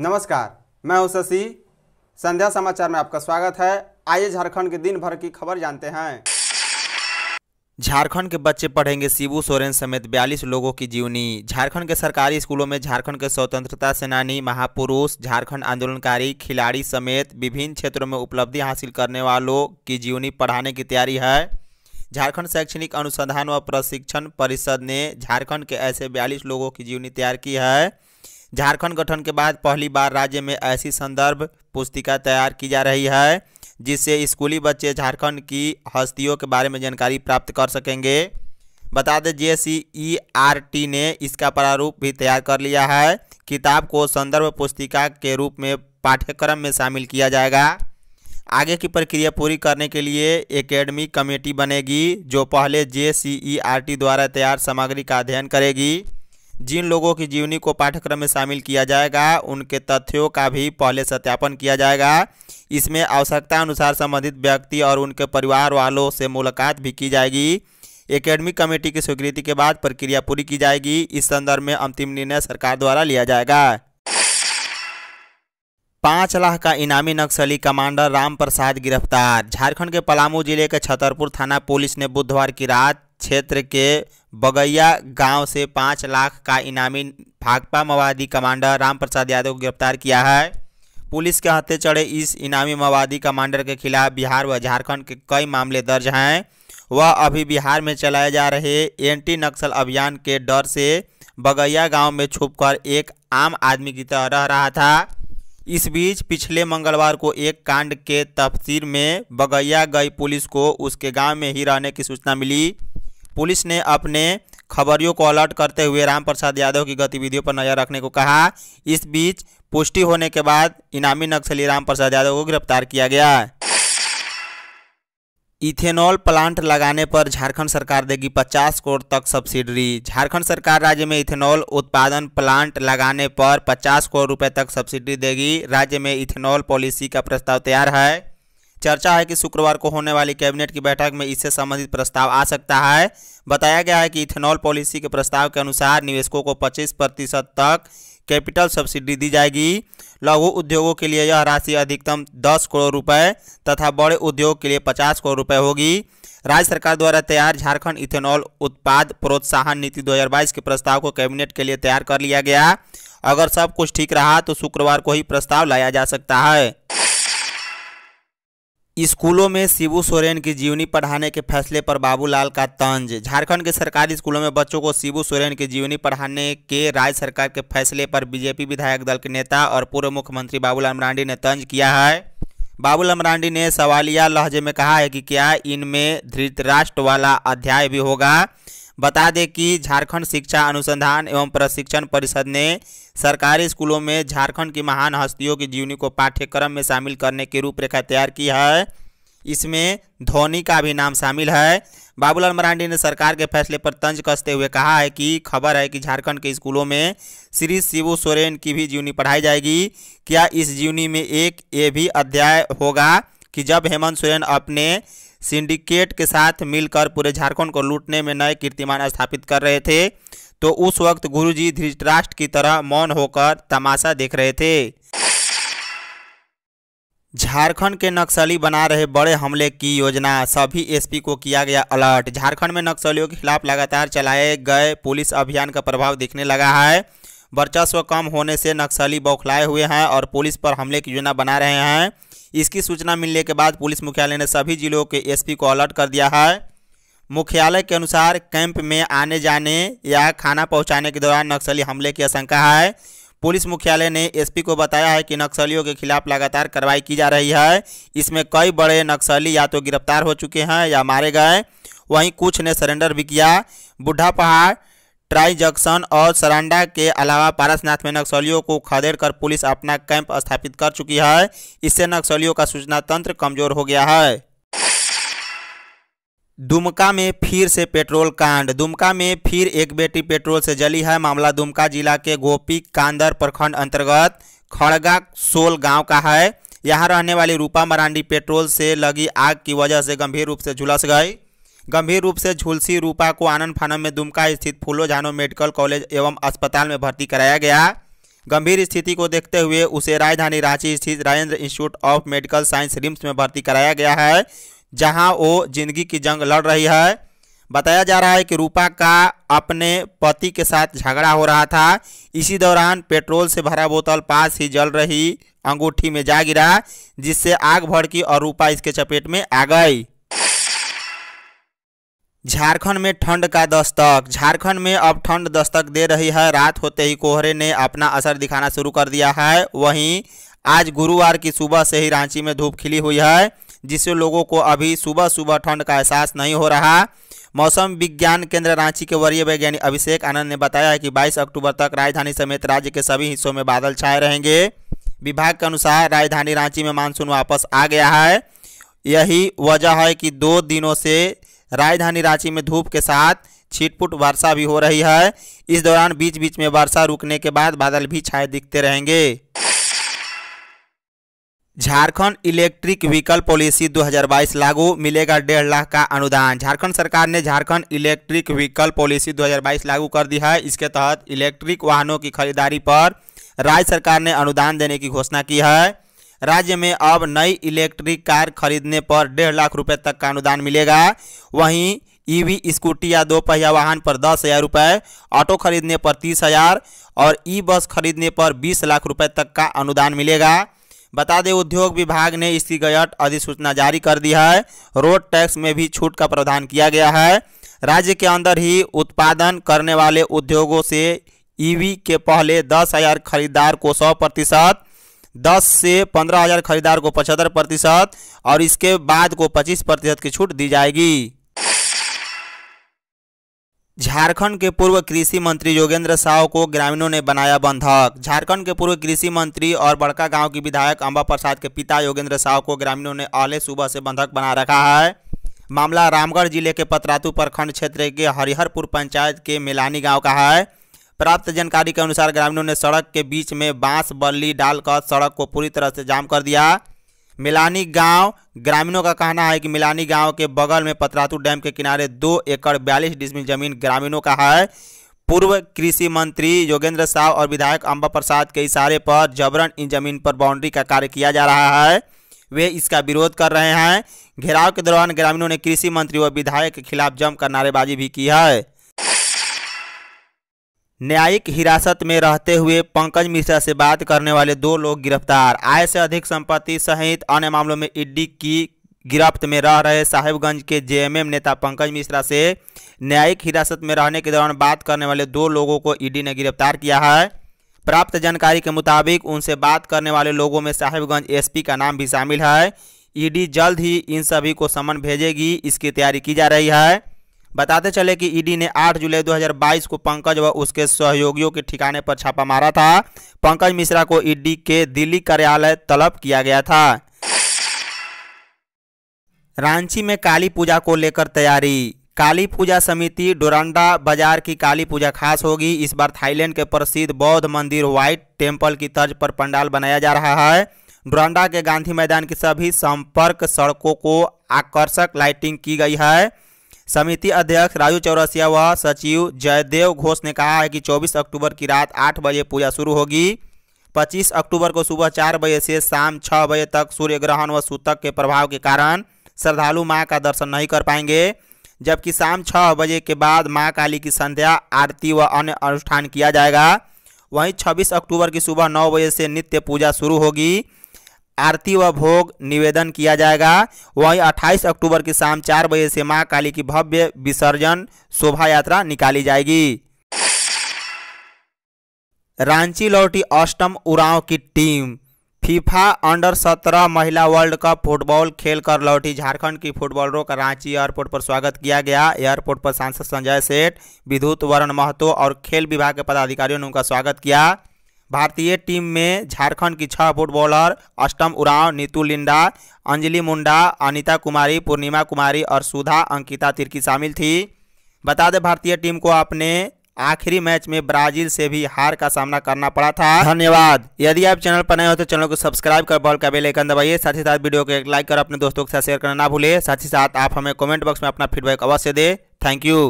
नमस्कार मैं हूं शशि संध्या समाचार में आपका स्वागत है आइए झारखंड के दिन भर की खबर जानते हैं झारखंड के बच्चे पढ़ेंगे शिबू सोरेन समेत 42 लोगों की जीवनी झारखंड के सरकारी स्कूलों में झारखंड के स्वतंत्रता सेनानी महापुरुष झारखंड आंदोलनकारी खिलाड़ी समेत विभिन्न क्षेत्रों में उपलब्धि हासिल करने वालों की जीवनी पढ़ाने की तैयारी है झारखंड शैक्षणिक अनुसंधान व प्रशिक्षण परिषद ने झारखंड के ऐसे बयालीस लोगों की जीवनी तैयार की है झारखंड गठन के बाद पहली बार राज्य में ऐसी संदर्भ पुस्तिका तैयार की जा रही है जिससे स्कूली बच्चे झारखंड की हस्तियों के बारे में जानकारी प्राप्त कर सकेंगे बता दें जे सी ई आर टी ने इसका प्रारूप भी तैयार कर लिया है किताब को संदर्भ पुस्तिका के रूप में पाठ्यक्रम में शामिल किया जाएगा आगे की प्रक्रिया पूरी करने के लिए एकेडमी कमेटी बनेगी जो पहले जे e द्वारा तैयार सामग्री का अध्ययन करेगी जिन लोगों की जीवनी को पाठ्यक्रम में शामिल किया जाएगा उनके तथ्यों का भी पहले सत्यापन किया जाएगा इसमें आवश्यकता अनुसार संबंधित व्यक्ति और उनके परिवार वालों से मुलाकात भी की जाएगी एकेडमिक कमेटी की स्वीकृति के बाद प्रक्रिया पूरी की जाएगी इस संदर्भ में अंतिम निर्णय सरकार द्वारा लिया जाएगा पाँच लाख का इनामी नक्सली कमांडर राम प्रसाद गिरफ्तार झारखंड के पलामू जिले के छतरपुर थाना पुलिस ने बुधवार की रात क्षेत्र के बगैया गांव से पाँच लाख का इनामी भाकपा माओवादी कमांडर राम प्रसाद यादव को गिरफ्तार किया है पुलिस के हत्थे चढ़े इस इनामी माओवादी कमांडर के खिलाफ बिहार व झारखंड के कई मामले दर्ज हैं वह अभी बिहार में चलाए जा रहे एंटी नक्सल अभियान के डर से बगैया गांव में छुपकर एक आम आदमी की तरह रह रहा था इस बीच पिछले मंगलवार को एक कांड के तफसीर में बगैया गई पुलिस को उसके गांव में ही रहने की सूचना मिली पुलिस ने अपने खबरियों को अलर्ट करते हुए राम प्रसाद यादव की गतिविधियों पर नजर रखने को कहा इस बीच पुष्टि होने के बाद इनामी नक्सली राम प्रसाद यादव को गिरफ्तार किया गया इथेनॉल प्लांट लगाने पर झारखंड सरकार देगी 50 करोड़ तक सब्सिडी झारखंड सरकार राज्य में इथेनॉल उत्पादन प्लांट लगाने पर 50 करोड़ रुपए तक सब्सिडी देगी राज्य में इथेनॉल पॉलिसी का प्रस्ताव तैयार है चर्चा है कि शुक्रवार को होने वाली कैबिनेट की बैठक में इससे संबंधित प्रस्ताव आ सकता है बताया गया है कि इथेनॉल पॉलिसी के प्रस्ताव के अनुसार निवेशकों को पच्चीस तक कैपिटल सब्सिडी दी जाएगी लघु उद्योगों के लिए यह राशि अधिकतम दस करोड़ रुपए तथा बड़े उद्योग के लिए पचास करोड़ रुपए होगी राज्य सरकार द्वारा तैयार झारखंड इथेनॉल उत्पाद प्रोत्साहन नीति 2022 के प्रस्ताव को कैबिनेट के लिए तैयार कर लिया गया अगर सब कुछ ठीक रहा तो शुक्रवार को ही प्रस्ताव लाया जा सकता है स्कूलों में शिबू सोरेन की जीवनी पढ़ाने के फैसले पर बाबूलाल का तंज झारखंड के सरकारी स्कूलों में बच्चों को शिबू सोरेन की जीवनी पढ़ाने के राज्य सरकार के फैसले पर बीजेपी विधायक दल के नेता और पूर्व मुख्यमंत्री बाबूलाल मरांडी ने तंज किया है बाबूलाल मरांडी ने सवालिया लहजे में कहा है कि क्या इनमें धृतराष्ट्र वाला अध्याय भी होगा बता दें कि झारखंड शिक्षा अनुसंधान एवं प्रशिक्षण परिषद ने सरकारी स्कूलों में झारखंड की महान हस्तियों की जीवनी को पाठ्यक्रम में शामिल करने की रूपरेखा तैयार की है इसमें धोनी का भी नाम शामिल है बाबूलाल मरांडी ने सरकार के फैसले पर तंज कसते हुए कहा है कि खबर है कि झारखंड के स्कूलों में श्री शिव सोरेन की भी जीवनी पढ़ाई जाएगी क्या इस जीवनी में एक ये भी अध्याय होगा कि जब हेमंत सोरेन अपने सिंडिकेट के साथ मिलकर पूरे झारखंड को लूटने में नए कीर्तिमान स्थापित कर रहे थे तो उस वक्त गुरुजी धृतराष्ट्र की तरह मौन होकर तमाशा देख रहे थे झारखंड के नक्सली बना रहे बड़े हमले की योजना सभी एसपी को किया गया अलर्ट झारखंड में नक्सलियों के खिलाफ लगातार चलाए गए पुलिस अभियान का प्रभाव दिखने लगा है वर्चस्व कम होने से नक्सली बौखलाए हुए हैं और पुलिस पर हमले की योजना बना रहे हैं इसकी सूचना मिलने के बाद पुलिस मुख्यालय ने सभी जिलों के एसपी को अलर्ट कर दिया है मुख्यालय के अनुसार कैंप में आने जाने या खाना पहुंचाने के दौरान नक्सली हमले की आशंका है पुलिस मुख्यालय ने एसपी को बताया है कि नक्सलियों के खिलाफ लगातार कार्रवाई की जा रही है इसमें कई बड़े नक्सली या तो गिरफ्तार हो चुके हैं या मारे गए वहीं कुछ ने सरेंडर भी किया बुढ़ा पहाड़ ट्राई जंक्शन और सरांडा के अलावा पारसनाथ में नक्सलियों को खदेड़ कर पुलिस अपना कैंप स्थापित कर चुकी है इससे नक्सलियों का सूचना तंत्र कमजोर हो गया है दुमका में फिर से पेट्रोल कांड दुमका में फिर एक बेटी पेट्रोल से जली है मामला दुमका जिला के गोपी कांदर प्रखंड अंतर्गत खड़गा सोल गांव का है यहां रहने वाली रूपा मरांडी पेट्रोल से लगी आग की वजह से गंभीर रूप से झुलस गई गंभीर रूप से झुलसी रूपा को आनंद फानम में दुमका स्थित फूलो झानो मेडिकल कॉलेज एवं अस्पताल में भर्ती कराया गया गंभीर स्थिति को देखते हुए उसे राजधानी रांची स्थित Rajendra institute of medical science RIMS में भर्ती कराया गया है जहां वो जिंदगी की जंग लड़ रही है बताया जा रहा है कि रूपा का अपने पति के साथ झगड़ा हो रहा था इसी दौरान पेट्रोल से भरा बोतल पास ही जल रही अंगूठी में जा गिरा जिससे आग भड़की और रूपा इसके चपेट में आ गई झारखंड में ठंड का दस्तक झारखंड में अब ठंड दस्तक दे रही है रात होते ही कोहरे ने अपना असर दिखाना शुरू कर दिया है वहीं आज गुरुवार की सुबह से ही रांची में धूप खिली हुई है जिससे लोगों को अभी सुबह सुबह ठंड का एहसास नहीं हो रहा मौसम विज्ञान केंद्र रांची के वरीय वैज्ञानिक अभिषेक आनंद ने बताया है कि 22 अक्टूबर तक राजधानी समेत राज्य के सभी हिस्सों में बादल छाए रहेंगे विभाग के अनुसार राजधानी रांची में मानसून वापस आ गया है यही वजह है कि दो दिनों से राजधानी रांची में धूप के साथ छिटपुट वर्षा भी हो रही है इस दौरान बीच बीच में वर्षा रुकने के बाद बादल भी छाए दिखते रहेंगे झारखंड इलेक्ट्रिक व्हीकल पॉलिसी 2022 लागू मिलेगा डेढ़ लाख का अनुदान झारखंड सरकार ने झारखंड इलेक्ट्रिक व्हीकल पॉलिसी 2022 लागू कर दी है इसके तहत इलेक्ट्रिक वाहनों की खरीदारी पर राज्य सरकार ने अनुदान देने की घोषणा की है राज्य में अब नई इलेक्ट्रिक कार खरीदने पर डेढ़ लाख रुपए तक का अनुदान मिलेगा वहीं ईवी स्कूटी या दो पहिया वाहन पर दस हज़ार रुपये ऑटो खरीदने पर तीस हज़ार और ई बस खरीदने पर बीस लाख रुपए तक का अनुदान मिलेगा बता दें उद्योग विभाग ने इसकी गयट अधिसूचना जारी कर दी है रोड टैक्स में भी छूट का प्रावधान किया गया है राज्य के अंदर ही उत्पादन करने वाले उद्योगों से ईवी के पहले दस हज़ार खरीदार को सौ प्रतिशत दस से पंद्रह हजार खरीदार को पचहत्तर प्रतिशत और इसके बाद को पच्चीस प्रतिशत की छूट दी जाएगी झारखंड के पूर्व कृषि मंत्री योगेंद्र साव को ग्रामीणों ने बनाया बंधक झारखंड के पूर्व कृषि मंत्री और बड़का गांव की विधायक अंबा प्रसाद के पिता योगेंद्र साव को ग्रामीणों ने अले सुबह से बंधक बना रखा है मामला रामगढ़ जिले के पतरातू प्रखंड क्षेत्र के हरिहरपुर पंचायत के मेलानी गांव का है प्राप्त जानकारी के अनुसार ग्रामीणों ने सड़क के बीच में बांस बल्ली डालकर सड़क को पूरी तरह से जाम कर दिया मिलानी गांव ग्रामीणों का कहना है कि मिलानी गांव के बगल में पतरातू डैम के किनारे दो एकड़ बयालीस डिसमिल जमीन ग्रामीणों का है पूर्व कृषि मंत्री योगेंद्र साव और विधायक अंबा प्रसाद के इशारे पर जबरन इन जमीन पर बाउंड्री का कार्य किया जा रहा है वे इसका विरोध कर रहे हैं घेराव के दौरान ग्रामीणों ने कृषि मंत्री व विधायक के खिलाफ जमकर नारेबाजी भी की है न्यायिक हिरासत में रहते हुए पंकज मिश्रा से बात करने वाले दो लोग गिरफ्तार आय से अधिक संपत्ति सहित अन्य मामलों में ईडी की गिरफ्त में रह रहे साहिबगंज के जेएमएम नेता पंकज मिश्रा से न्यायिक हिरासत में रहने के दौरान बात करने वाले दो लोगों को ईडी ने गिरफ्तार किया है प्राप्त जानकारी के मुताबिक उनसे बात करने वाले लोगों में साहिबगंज एसपी का नाम भी शामिल है ईडी जल्द ही इन सभी को समन भेजेगी इसकी तैयारी की जा रही है बताते चले कि ईडी ने 8 जुलाई 2022 को पंकज व उसके सहयोगियों के ठिकाने पर छापा मारा था पंकज मिश्रा को ईडी के दिल्ली कार्यालय तलब किया गया था रांची में काली पूजा को लेकर तैयारी काली पूजा समिति डोरंडा बाजार की काली पूजा खास होगी इस बार थाईलैंड के प्रसिद्ध बौद्ध मंदिर व्हाइट टेम्पल की तर्ज पर पंडाल बनाया जा रहा है डोरंडा के गांधी मैदान की सभी संपर्क सड़कों को आकर्षक लाइटिंग की गई है समिति अध्यक्ष राजू चौरसिया व सचिव जयदेव घोष ने कहा है कि 24 अक्टूबर की रात 8 बजे पूजा शुरू होगी 25 अक्टूबर को सुबह 4 बजे से शाम 6 बजे तक सूर्य ग्रहण व सूतक के प्रभाव के कारण श्रद्धालु माँ का दर्शन नहीं कर पाएंगे जबकि शाम छः बजे के बाद माँ काली की संध्या आरती व अन्य अनुष्ठान किया जाएगा वहीं 26 अक्टूबर की सुबह नौ बजे से नित्य पूजा शुरू होगी आरती व भोग निवेदन किया जाएगा वहीं 28 अक्टूबर की शाम चार बजे से मां काली की भव्य विसर्जन शोभा यात्रा निकाली जाएगी रांची लौटी अष्टम उड़ाव की टीम फीफा अंडर 17 महिला वर्ल्ड कप फुटबॉल खेलकर लौटी झारखंड की फुटबॉलरों का रांची एयरपोर्ट पर स्वागत किया गया एयरपोर्ट पर सांसद संजय सेठ विद्युत वरण महतो और खेल विभाग के पदाधिकारियों ने उनका स्वागत किया भारतीय टीम में झारखंड की छह फुटबॉलर अष्टम उराव नीतू लिंडा अंजलि मुंडा अनिता कुमारी पूर्णिमा कुमारी और सुधा अंकिता तिर्की शामिल थी बता दें भारतीय टीम को अपने आखिरी मैच में ब्राजील से भी हार का सामना करना पड़ा था धन्यवाद यदि आप चैनल पर नए हो तो चैनल को सब्सक्राइब कर बॉल का बेल आइकन दबाइए साथ ही साथ वीडियो को एक लाइक कर अपने दोस्तों के साथ शेयर करना ना भूले साथ ही साथ आप हमें कमेंट बॉक्स में अपना फीडबैक अवश्य दे थैंक यू